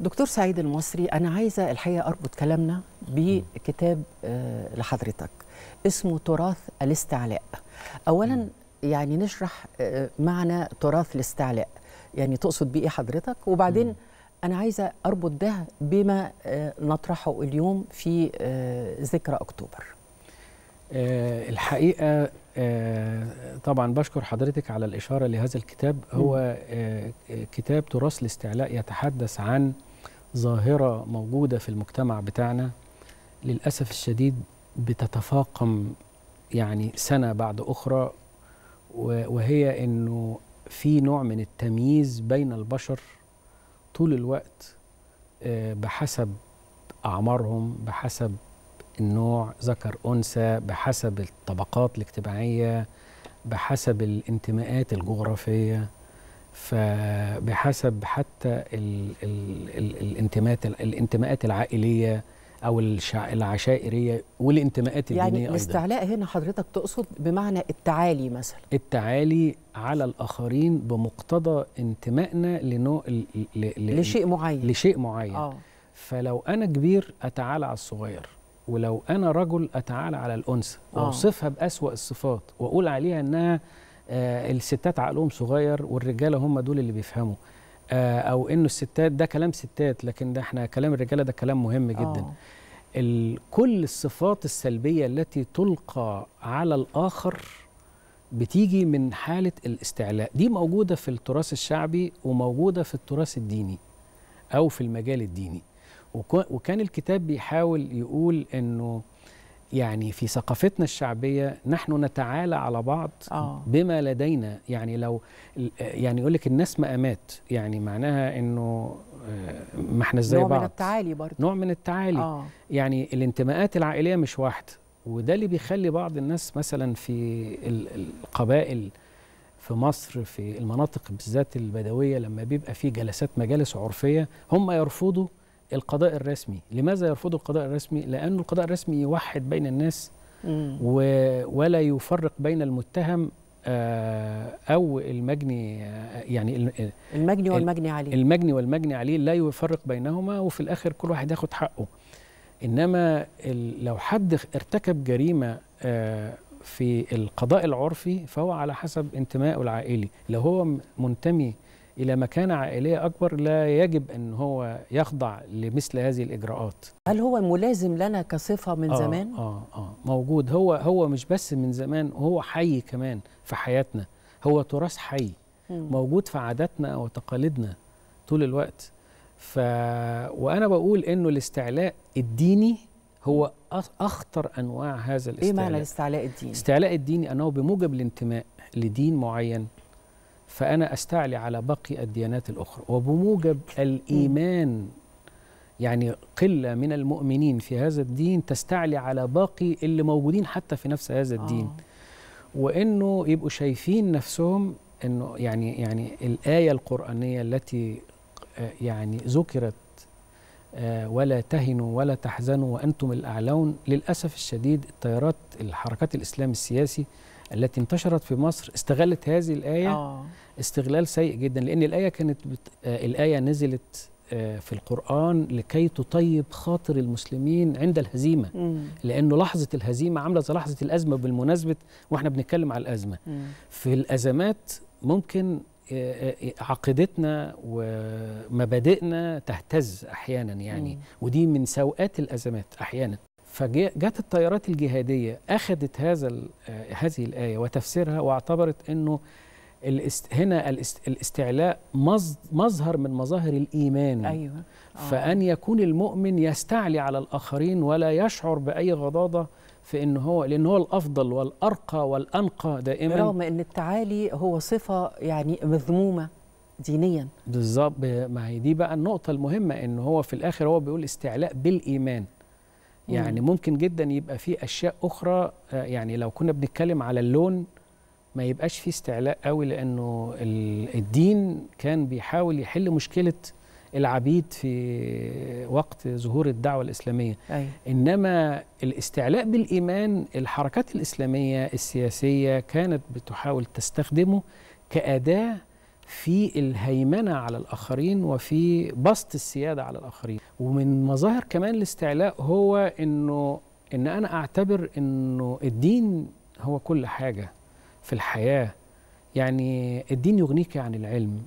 دكتور سعيد المصري أنا عايزة الحقيقة أربط كلامنا بكتاب آه، لحضرتك اسمه تراث الاستعلاء أولا يعني نشرح آه، معنى تراث الاستعلاء يعني تقصد بيه حضرتك وبعدين أنا عايزة أربط ده بما آه، نطرحه اليوم في ذكرى أكتوبر الحقيقة طبعا بشكر حضرتك على الإشارة لهذا الكتاب هو كتاب تراث الاستعلاء يتحدث عن ظاهرة موجودة في المجتمع بتاعنا للأسف الشديد بتتفاقم يعني سنة بعد أخرى وهي أنه في نوع من التمييز بين البشر طول الوقت آه، بحسب أعمارهم بحسب النوع ذكر أنثى بحسب الطبقات الاجتماعية بحسب الانتماءات الجغرافية فبحسب حتى الـ الـ الـ الانتماءات الانتماءات العائليه او العشائريه والانتماءات يعني الدينيه يعني الاستعلاء هنا حضرتك تقصد بمعنى التعالي مثلا التعالي على الاخرين بمقتضى انتمائنا لنوع لشيء معين لشيء معين أوه. فلو انا كبير اتعالى على الصغير ولو انا رجل اتعالى على الانثى آه. واوصفها باسوا الصفات واقول عليها انها آه، الستات عقلهم صغير والرجاله هم دول اللي بيفهموا آه، او انه الستات ده كلام ستات لكن ده احنا كلام الرجاله ده كلام مهم جدا آه. كل الصفات السلبيه التي تلقى على الاخر بتيجي من حاله الاستعلاء دي موجوده في التراث الشعبي وموجوده في التراث الديني او في المجال الديني وكان الكتاب بيحاول يقول انه يعني في ثقافتنا الشعبيه نحن نتعالى على بعض أوه. بما لدينا يعني لو يعني يقول لك الناس مقامات يعني معناها انه آه، ما احنا ازاي بعض نوع من التعالي برضه نوع من التعالي أوه. يعني الانتماءات العائليه مش واحده وده اللي بيخلي بعض الناس مثلا في القبائل في مصر في المناطق بالذات البدويه لما بيبقى في جلسات مجالس عرفيه هم يرفضوا القضاء الرسمي لماذا يرفضوا القضاء الرسمي لأن القضاء الرسمي يوحد بين الناس و ولا يفرق بين المتهم آه، أو المجني آه، يعني آه، المجني والمجني عليه المجني والمجني عليه لا يفرق بينهما وفي الآخر كل واحد ياخد حقه إنما لو حد ارتكب جريمة في القضاء العرفي فهو على حسب انتمائه العائلي لو هو منتمي إلى مكانة عائلية أكبر لا يجب أن هو يخضع لمثل هذه الإجراءات هل هو ملازم لنا كصفة من آه زمان؟ آه آه موجود هو هو مش بس من زمان هو حي كمان في حياتنا هو تراث حي موجود في عاداتنا وتقاليدنا طول الوقت ف... وأنا بقول إنه الاستعلاء الديني هو أخطر أنواع هذا الاستعلاء إيه معنى الاستعلاء الديني؟ الاستعلاء الديني أنه بموجب الانتماء لدين معين فأنا أستعلي على باقي الديانات الأخرى وبموجب الإيمان يعني قلة من المؤمنين في هذا الدين تستعلي على باقي اللي موجودين حتى في نفس هذا الدين آه. وانه يبقوا شايفين نفسهم انه يعني يعني الايه القرانيه التي آه، يعني ذكرت آه، ولا تهنوا ولا تحزنوا وانتم الاعلون للاسف الشديد التيارات الحركات الاسلام السياسي التي انتشرت في مصر استغلت هذه الآية أوه. استغلال سيء جدا لأن الآية كانت بت... آه الآية نزلت آه في القرآن لكي تطيب خاطر المسلمين عند الهزيمة مم. لأنه لحظة الهزيمة عاملة زي لحظة الأزمة بالمناسبة وإحنا بنتكلم على الأزمة مم. في الأزمات ممكن آه، آه، عقيدتنا ومبادئنا تهتز احيانا يعني مم. ودي من سوءات الازمات احيانا فجت التيارات الجهادية أخذت هذا آه، هذه الآية وتفسيرها واعتبرت أنه الاست... هنا الاست... الاستعلاء مظهر من مظاهر الإيمان أيوة. آه. فأن يكون المؤمن يستعلي على الآخرين ولا يشعر بأي غضاضة في ان هو لان هو الافضل والارقى والانقى دائما رغم ان التعالي هو صفه يعني مذمومه دينيا بالظبط ما هي دي بقى النقطه المهمه ان هو في الاخر هو بيقول استعلاء بالايمان يعني ممكن جدا يبقى في اشياء اخرى آه، يعني لو كنا بنتكلم على اللون ما يبقاش في استعلاء قوي لانه الدين كان بيحاول يحل مشكله العبيد في وقت ظهور الدعوه الاسلاميه أي. انما الاستعلاء بالايمان الحركات الاسلاميه السياسيه كانت بتحاول تستخدمه كاداه في الهيمنة على الآخرين وفي بسط السيادة على الآخرين ومن مظاهر كمان الاستعلاء هو أنه أن أنا أعتبر أنه الدين هو كل حاجة في الحياة يعني الدين يغنيك عن العلم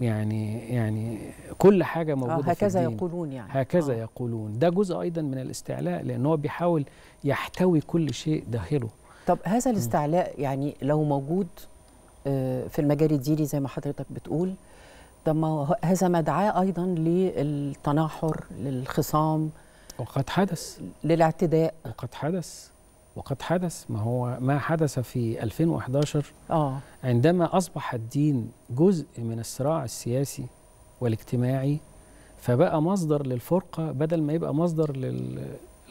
يعني يعني كل حاجه آه، موجوده آه هكذا في الدين. يقولون يعني هكذا آه. يقولون ده جزء ايضا من الاستعلاء لان هو بيحاول يحتوي كل شيء داخله طب هذا الاستعلاء م. يعني لو موجود آه، في المجال الديني زي ما حضرتك بتقول طب ما هذا مدعاه ايضا للتناحر للخصام وقد حدث للاعتداء وقد حدث وقد حدث ما هو ما حدث في 2011 آه. عندما اصبح الدين جزء من الصراع السياسي والاجتماعي فبقى مصدر للفرقه بدل ما يبقى مصدر لل...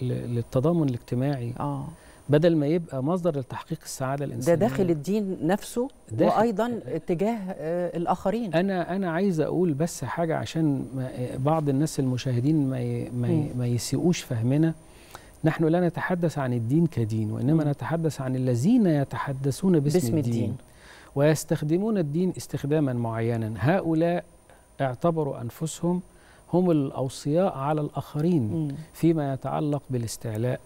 للتضامن الاجتماعي آه. بدل ما يبقى مصدر لتحقيق السعاده الانسانيه ده داخل الدين نفسه داخل وايضا أه. تجاه آه، الاخرين انا انا عايز اقول بس حاجه عشان آه، بعض الناس المشاهدين ما ما, ي... ما يسيئوش فهمنا نحن لا نتحدث عن الدين كدين وانما م. نتحدث عن الذين يتحدثون باسم, باسم الدين, الدين ويستخدمون الدين استخداما معينا هؤلاء اعتبروا انفسهم هم الأوصياء على الآخرين فيما يتعلق بالاستعلاء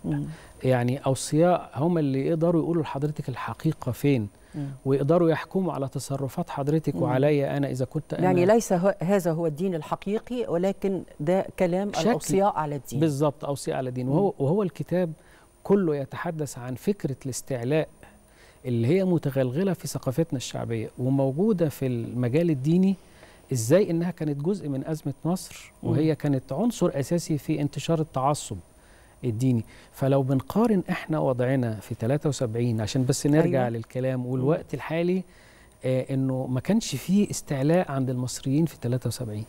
يعني أوصياء هم اللي يقدروا يقولوا لحضرتك الحقيقة فين ويقدروا يحكموا على تصرفات حضرتك وعليا أنا إذا كنت أنا يعني ليس هذا هو الدين الحقيقي ولكن ده كلام الأوصياء على الدين بالضبط أوصياء على الدين وهو, وهو الكتاب كله يتحدث عن فكرة الاستعلاء اللي هي متغلغلة في ثقافتنا الشعبية وموجودة في المجال الديني ازاي انها كانت جزء من ازمه مصر وهي كانت عنصر اساسي في انتشار التعصب الديني فلو بنقارن احنا وضعنا في 73 عشان بس نرجع أيوة. للكلام والوقت الحالي آه انه ما كانش فيه استعلاء عند المصريين في 73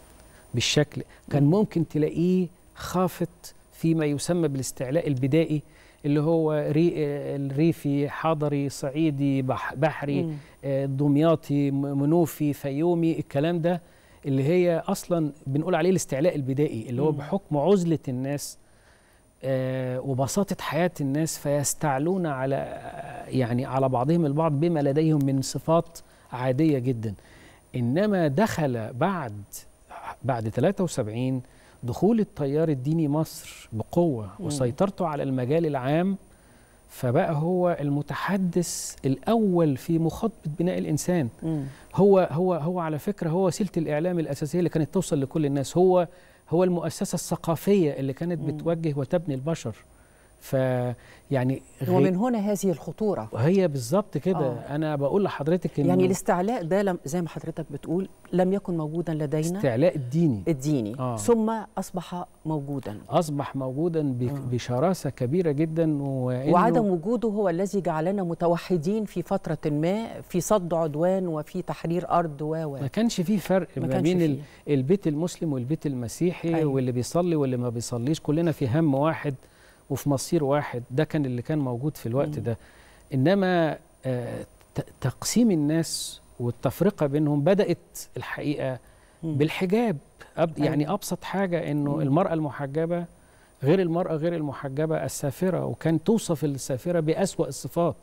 بالشكل كان ممكن تلاقيه خافت فيما يسمى بالاستعلاء البدائي اللي هو ري الريفي حضري صعيدي بحري آه، دمياطي منوفي فيومي الكلام ده اللي هي اصلا بنقول عليه الاستعلاء البدائي اللي هو مم. بحكم عزله الناس آه وبساطه حياه الناس فيستعلون على آه، يعني على بعضهم البعض بما لديهم من صفات عاديه جدا انما دخل بعد بعد 73 دخول التيار الديني مصر بقوة وسيطرته على المجال العام فبقى هو المتحدث الأول في مخاطبة بناء الإنسان هو هو هو على فكرة هو وسيلة الإعلام الأساسية اللي كانت توصل لكل الناس هو هو المؤسسة الثقافية اللي كانت بتوجه وتبني البشر فيعني غي... ومن هنا هذه الخطوره هي بالظبط كده آه. انا بقول لحضرتك إن يعني الاستعلاء ده لم زي ما حضرتك بتقول لم يكن موجودا لدينا استعلاء الديني الديني آه. ثم اصبح موجودا اصبح موجودا ب... آه. بشراسه كبيره جدا وإنه وعدم وجوده هو الذي جعلنا متوحدين في فتره ما في صد عدوان وفي تحرير ارض و و ما كانش في فرق ما, ما بين فيه. البيت المسلم والبيت المسيحي أيوه. واللي بيصلي واللي ما بيصليش كلنا في هم واحد وفي مصير واحد ده كان اللي كان موجود في الوقت ده انما آه، تقسيم الناس والتفرقه بينهم بدات الحقيقه بالحجاب أيوة. يعني ابسط حاجه انه المراه المحجبه غير المراه غير المحجبه السافره وكان توصف السافره باسوا الصفات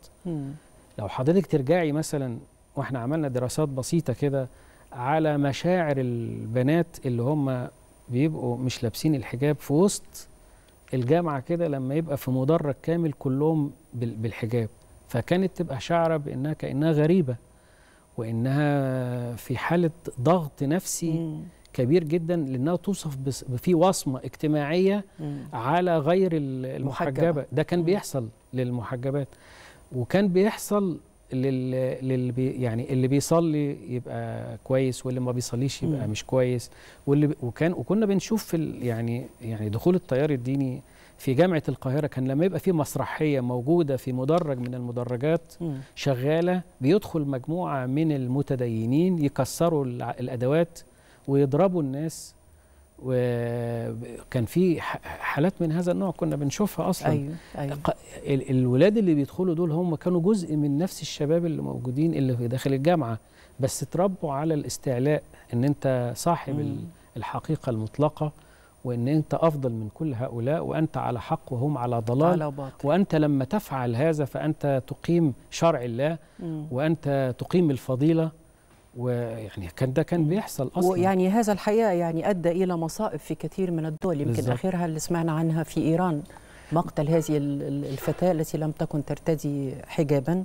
لو حضرتك ترجعي مثلا واحنا عملنا دراسات بسيطه كده على مشاعر البنات اللي هم بيبقوا مش لابسين الحجاب في وسط الجامعه كده لما يبقى في مدرج كامل كلهم بالحجاب فكانت تبقى شعره بانها كانها غريبه وانها في حاله ضغط نفسي مم. كبير جدا لانها توصف في وصمه اجتماعيه مم. على غير المحجبه ده كان بيحصل للمحجبات وكان بيحصل للي بي يعني اللي بيصلي يبقى كويس واللي ما بيصليش يبقى مش كويس واللي وكان وكنا بنشوف في يعني يعني دخول التيار الديني في جامعه القاهره كان لما يبقى في مسرحيه موجوده في مدرج من المدرجات شغاله بيدخل مجموعه من المتدينين يكسروا الادوات ويضربوا الناس و... كان في حالات من هذا النوع كنا بنشوفها اصلا أيوة أيوة. الولاد اللي بيدخلوا دول هم كانوا جزء من نفس الشباب اللي موجودين اللي في داخل الجامعه بس اتربوا على الاستعلاء ان انت صاحب مم. الحقيقه المطلقه وان انت افضل من كل هؤلاء وانت على حق وهم على ضلال على باطل. وانت لما تفعل هذا فانت تقيم شرع الله مم. وانت تقيم الفضيله ويعني كان ده كان بيحصل اصلا ويعني هذا الحقيقه يعني ادى الى مصائب في كثير من الدول يمكن بالزبط. اخرها اللي سمعنا عنها في ايران مقتل هذه الفتاه التي لم تكن ترتدي حجابا